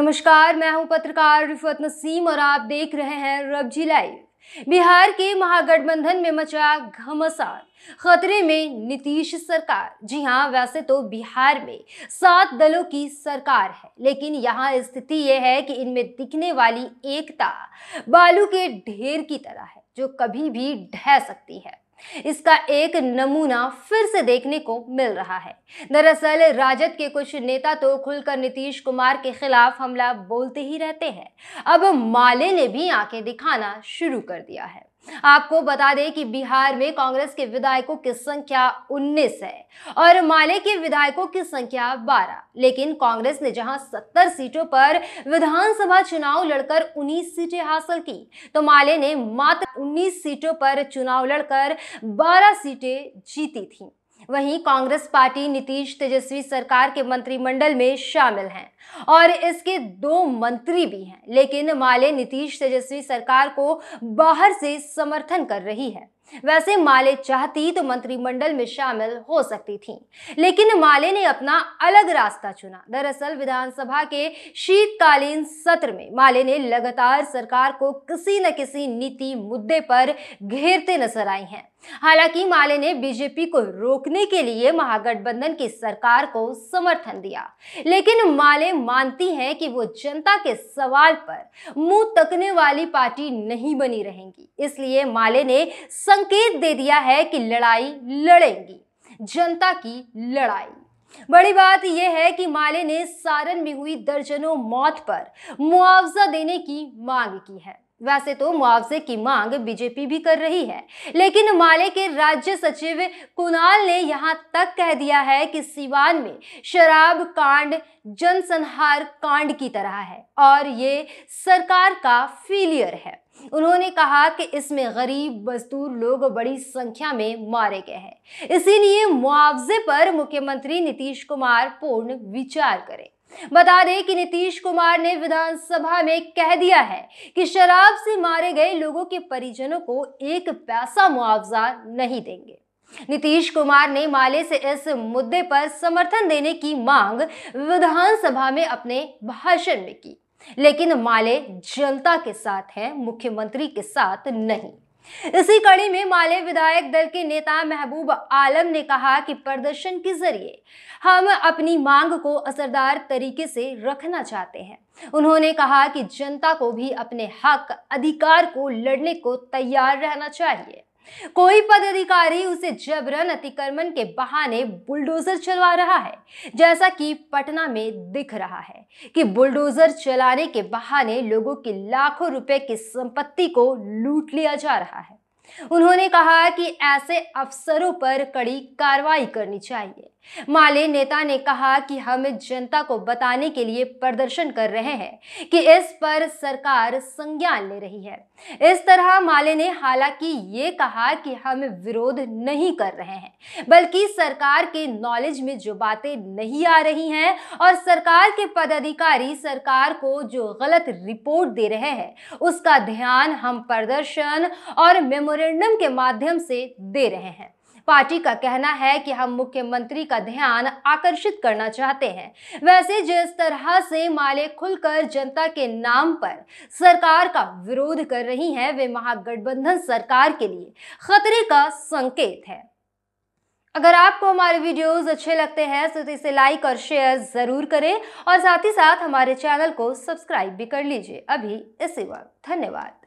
नमस्कार मैं हूं पत्रकार रिफत नसीम और आप देख रहे हैं रबजी लाइव बिहार के महागठबंधन में मचा घमासान खतरे में नीतीश सरकार जी हाँ वैसे तो बिहार में सात दलों की सरकार है लेकिन यहाँ स्थिति यह है कि इनमें दिखने वाली एकता बालू के ढेर की तरह है जो कभी भी ढह सकती है इसका एक नमूना फिर से देखने को मिल रहा है दरअसल राजद के कुछ नेता तो खुलकर नीतीश कुमार के खिलाफ हमला बोलते ही रहते हैं अब माले ने भी आंखें दिखाना शुरू कर दिया है आपको बता दें कि बिहार में कांग्रेस के विधायकों की संख्या 19 है और माले के विधायकों की संख्या 12 लेकिन कांग्रेस ने जहां 70 सीटों पर विधानसभा चुनाव लड़कर 19 सीटें हासिल की तो माले ने मात्र 19 सीटों पर चुनाव लड़कर 12 सीटें जीती थीं वहीं कांग्रेस पार्टी नीतीश तेजस्वी सरकार के मंत्रिमंडल में शामिल हैं और इसके दो मंत्री भी हैं लेकिन माले नीतीश तेजस्वी सरकार को बाहर से समर्थन कर रही है वैसे माले चाहती तो मंत्रिमंडल में शामिल हो सकती थी लेकिन माले ने अपना अलग रास्ता चुना दरअसल विधानसभा के शीतकालीन सत्र में माले ने लगातार सरकार को किसी न किसी नीति मुद्दे पर घेरते नजर आई हैं हालांकि माले ने बीजेपी को रोकने के लिए महागठबंधन की सरकार को समर्थन दिया लेकिन माले मानती हैं कि वो जनता के सवाल पर मुंह तकने वाली पार्टी नहीं बनी रहेंगी इसलिए माले ने संकेत दे दिया है कि लड़ाई लड़ेंगी जनता की लड़ाई बड़ी बात यह है कि माले ने सारण में हुई दर्जनों मौत पर मुआवजा देने की मांग की है वैसे तो मुआवजे की मांग बीजेपी भी कर रही है लेकिन माले के राज्य सचिव कुणाल ने यहां तक कह दिया है कि सिवान में शराब कांड जनसंहार कांड की तरह है और ये सरकार का फेलियर है उन्होंने कहा कि इसमें गरीब मजदूर लोग बड़ी संख्या में मारे गए हैं इसीलिए मुआवजे पर मुख्यमंत्री नीतीश कुमार पूर्ण विचार करें बता दें कि नीतीश कुमार ने विधानसभा में कह दिया है कि शराब से मारे गए लोगों के परिजनों को एक पैसा मुआवजा नहीं देंगे नीतीश कुमार ने माले से इस मुद्दे पर समर्थन देने की मांग विधानसभा में अपने भाषण में की लेकिन माले जनता के साथ हैं मुख्यमंत्री के साथ नहीं इसी कड़ी में माले विधायक दल के नेता महबूब आलम ने कहा कि प्रदर्शन के जरिए हम अपनी मांग को असरदार तरीके से रखना चाहते हैं उन्होंने कहा कि जनता को भी अपने हक अधिकार को लड़ने को तैयार रहना चाहिए कोई पदाधिकारी उसे जबरन अतिक्रमण के बहाने बुलडोजर चलवा रहा है जैसा कि पटना में दिख रहा है कि बुलडोजर चलाने के बहाने लोगों की लाखों रुपए की संपत्ति को लूट लिया जा रहा है उन्होंने कहा कि ऐसे अफसरों पर कड़ी कार्रवाई करनी चाहिए माले नेता ने कहा कि हम जनता को बताने के लिए प्रदर्शन कर रहे हैं कि इस पर सरकार संज्ञान ले रही है इस तरह माले ने हालांकि ये कहा कि हम विरोध नहीं कर रहे हैं बल्कि सरकार के नॉलेज में जो बातें नहीं आ रही हैं और सरकार के पदाधिकारी सरकार को जो गलत रिपोर्ट दे रहे हैं उसका ध्यान हम प्रदर्शन और मेमोरी रेफरेंडम के माध्यम से दे रहे हैं पार्टी का कहना है कि हम मुख्यमंत्री का ध्यान आकर्षित करना चाहते हैं वैसे जिस तरह से माले खुलकर जनता के नाम पर सरकार का विरोध कर रही हैं वे महागठबंधन सरकार के लिए खतरे का संकेत है अगर आपको हमारे वीडियोस अच्छे लगते हैं तो इसे लाइक और शेयर ज़रूर करें और साथ ही साथ हमारे चैनल को सब्सक्राइब भी कर लीजिए अभी इसी वक्त धन्यवाद